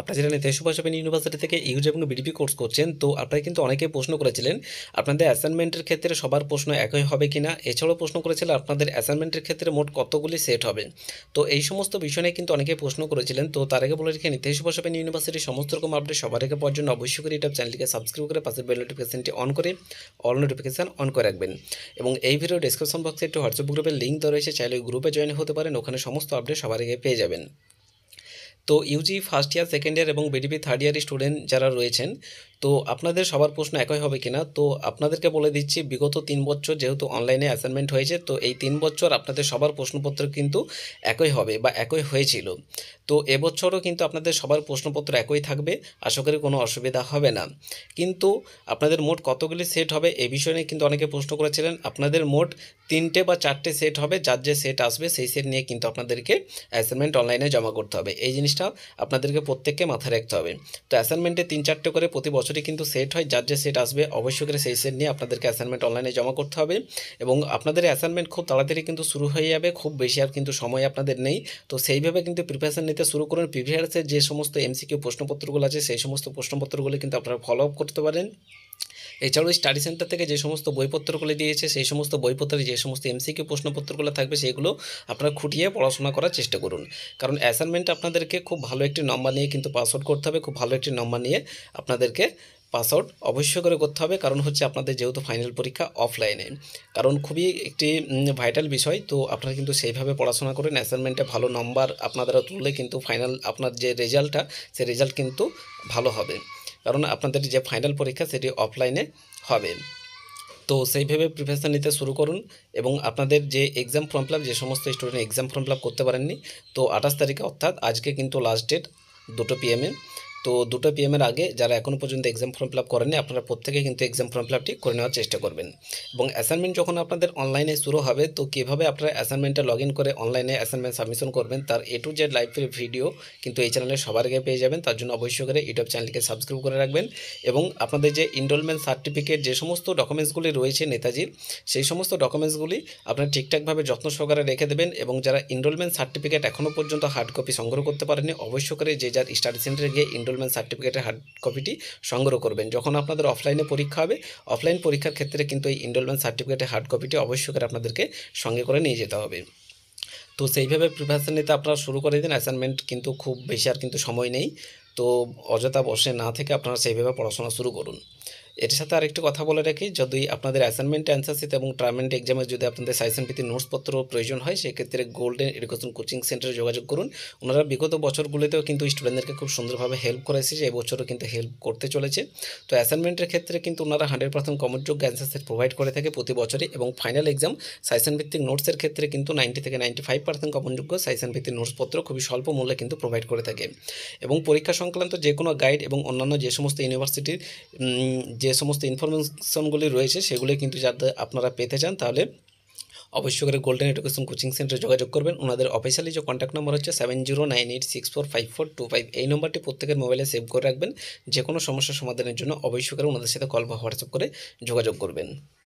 আপনারা যেটা নিতে সুভাষ ইউনিভার্সিটি থেকে ইউজ এবং বিডিপি কোর্স করছেন তো আপনারা কিন্তু অনেকে প্রশ্ন করেছিলেন আপনাদের অ্যাসাইনমেন্টের ক্ষেত্রে সবার প্রশ্ন একই হবে কিনা এছাড়াও প্রশ্ন করেছিলেন আপনাদের অ্যাসাইনমেন্টের ক্ষেত্রে মোট কতগুলি সেট হবে তো এই সমস্ত বিষয় নিয়ে কিন্তু অনেকে প্রশ্ন করেছিলেন তো তার আগে বলে রেখে নিতে সুভাষ ইউনিভার্সিটির সমস্ত রকম আপডেট সবার আগে পাওয়ার জন্য অবশ্যই করে এটা চ্যানেলকে সাবস্ক্রাইব করে পাশে বেল নোটিফিকেশনটি অন করে অল নোটিফিকেশান অন করে রাখবেন এবং এই ভিডিও ডিসক্রিপশন বক্সে একটি হোয়াটসঅ্যাপ গ্রুপের লিঙ্ক দেওয়া রয়েছে চাইলে গ্রুপে জয়েন হতে পারেন ওখানে সমস্ত আপডেট সবার আগে পেয়ে যাবেন তো UG first year second year এবং বিডিপি থার্ড ইয়ার স্টুডেন্ট যারা রয়েছেন তো আপনাদের সবার প্রশ্ন একই হবে কিনা তো আপনাদেরকে বলে দিচ্ছি বিগত তিন বছর যেহেতু অনলাইনে অ্যাসাইনমেন্ট হয়েছে তো এই তিন বছর আপনাদের সবার প্রশ্নপত্র কিন্তু একই হবে বা একই হয়েছিল তো এবছরও কিন্তু আপনাদের সবার প্রশ্নপত্র একই থাকবে আশা করি কোনো অসুবিধা হবে না কিন্তু আপনাদের মোট কতগুলি সেট হবে এ বিষয় নিয়ে কিন্তু অনেকে প্রশ্ন করেছিলেন আপনাদের মোট তিনটে বা চারটে সেট হবে যার যে সেট আসবে সেই সেট নিয়ে কিন্তু আপনাদেরকে অ্যাসাইনমেন্ট অনলাইনে জমা করতে হবে এই জিনিসটা আপনাদেরকে প্রত্যেককে মাথায় রাখতে হবে তো অ্যাসাইনমেন্টে তিন চারটে করে প্রতি বছর বছরই কিন্তু সেট হয় যার যে সেট আসবে অবশ্যই করে সেই সেট নিয়ে আপনাদেরকে অ্যাসাইনমেন্ট অনলাইনে জমা করতে হবে এবং আপনাদের অ্যাসাইনমেন্ট খুব তাড়াতাড়ি কিন্তু শুরু হয়ে যাবে খুব বেশি আর কিন্তু সময় আপনাদের নেই তো সেইভাবে কিন্তু প্রিপারেশান নিতে শুরু করুন প্রিভিয়াসের যে সমস্ত এমসিকিউ প্রশ্নপত্রগুলো আছে সেই সমস্ত প্রশ্নপত্রগুলো কিন্তু আপনারা ফলো আপ করতে পারেন এছাড়াও স্টাডি সেন্টার থেকে যে সমস্ত বইপত্রগুলো দিয়েছে সেই সমস্ত বইপত্রে যে সমস্ত এমসিকিউ প্রশ্নপত্রগুলো থাকবে সেগুলো আপনারা খুঁটিয়ে পড়াশোনা করার চেষ্টা করুন কারণ অ্যাসাইনমেন্ট আপনাদেরকে খুব ভালো একটি নম্বর নিয়ে কিন্তু পাস আউট করতে হবে খুব ভালো একটি নম্বর নিয়ে আপনাদেরকে পাসআউট অবশ্যই করে করতে হবে কারণ হচ্ছে আপনাদের যেহেতু ফাইনাল পরীক্ষা অফলাইনে কারণ খুবই একটি ভাইটাল বিষয় তো আপনারা কিন্তু সেইভাবে পড়াশোনা করেন অ্যাসাইনমেন্টে ভালো নম্বর আপনারা তুললে কিন্তু ফাইনাল আপনার যে রেজাল্টটা সেই রেজাল্ট কিন্তু ভালো হবে কারণ আপনাদের যে ফাইনাল পরীক্ষা সেটি অফলাইনে হবে তো সেইভাবে প্রিপারেশান নিতে শুরু করুন এবং আপনাদের যে এক্সাম ফর্ম ফিল যে সমস্ত স্টুডেন্ট এক্সাম ফর্ম ফিল করতে পারেননি তো আঠাশ তারিখে অর্থাৎ আজকে কিন্তু লাস্ট ডেট দুটো পিএমএ তো দুটো পিএমের আগে যারা এখনও পর্যন্ত এক্সাম ফর্ম ফিল আপ করেনি আপনারা প্রত্যেকে কিন্তু এক্সাম ফর্ম ফিল আপটি করে নেওয়ার চেষ্টা করবেন এবং অ্যাসাইনমেন্ট যখন আপনাদের অনলাইনে শুরু হবে তো কীভাবে আপনারা অ্যাসাইনমেন্টে লগ ইন করে অনলাইনে অ্যাসাইনমেন্ট সাবমিশন করবেন তার A to Z live video কিন্তু এই চ্যানেলে সবার আগে পেয়ে যাবেন তার জন্য অবশ্যই করে ইউটিউব চ্যানেলকে সাবস্ক্রাইব করে রাখবেন এবং আপনাদের যে ইনরোলমেন্ট সার্টিফিকেট যে সমস্ত ডকুমেন্টসগুলি রয়েছে নেতাজির সেই সমস্ত ডকুমেন্টসগুলি আপনারা ঠিকঠাকভাবে যত্ন সহকারে রেখে দেবেন এবং যারা ইনরোলমেন্ট সার্টিফিকেট এখনও পর্যন্ত হার্ড কপি সংগ্রহ করতে পারেনি অবশ্য করে যে যার স্টাডি সেন্টারে গিয়ে এনরোলমেন্ট সার্টিফিকেটের হার্ড কপিটি সংগ্রহ করবেন যখন আপনাদের অফলাইনে পরীক্ষা হবে অফলাইন পরীক্ষার ক্ষেত্রে কিন্তু এই এনরোলমেন্ট সার্টিফিকেটের হার্ড কপিটি অবশ্যই করে আপনাদেরকে সঙ্গে করে নিয়ে যেতে হবে তো সেইভাবে প্রিপারেশান নিতে আপনারা শুরু করে দিন অ্যাসাইনমেন্ট কিন্তু খুব বেশি আর কিন্তু সময় নেই তো অযথা বসে না থেকে আপনারা সেইভাবে পড়াশোনা শুরু করুন এর সাথে আরেকটি কথা বলে রাখি যদি আপনাদের অ্যাসাইনমেন্ট অ্যান্সারশিট এবং টার্মেন্ট এক্সামের এক্সামে যদি আপনাদের সাইসেন পিতে নোটসপত্র প্রয়োজন হয় সেক্ষেত্রে গোল্ডেন এডুকেশন কোচিং সেন্টারে যোগাযোগ করুন ওনারা বিগত বছরগুলিতেও কিন্তু স্টুডেন্টদেরকে খুব সুন্দরভাবে হেল্প করেছে যে এবছরও কিন্তু হেল্প করতে চলেছে তো অ্যাসাইনমেন্টের ক্ষেত্রে কিন্তু ওনারা হান্ড্রেড পার্সেন্ট কমনযোগ্য অ্যান্সারশিট প্রোভাইড করে থাকে প্রতি বছরে এবং ফাইনাল এক্সাম সাইসেন ভিত্তিক নোটসের ক্ষেত্রে কিন্তু নাইনটি থেকে নাইনটি ফাইভ পার্সেন্ট কমনযোগ্য সাইসেন ভিত্তিক নোটসপত্র খুবই স্বল্প মূল্যে কিন্তু প্রোভাইড করে থাকে এবং পরীক্ষা সংক্রান্ত যে কোনো গাইড এবং অন্যান্য যে সমস্ত ইউনিভার্সিটির যে যে সমস্ত ইনফরমেশনগুলি রয়েছে সেগুলি কিন্তু যাতে আপনারা পেতে চান তাহলে অবশ্যই করে গোল্ডেন এডুকেশন কোচিং সেন্টারে যোগাযোগ করবেন ওনাদের অফিসিয়ালি যে কন্ট্যাক্ট নম্বর হচ্ছে seven zero nine eight six four five four two five এই নম্বরটি প্রত্যেকের মোবাইলে সেভ করে রাখবেন যে কোনো সমস্যার সমাধানের জন্য অবশ্যই করে ওনাদের সাথে কল বা হোয়াটসঅ্যাপ করে যোগাযোগ করবেন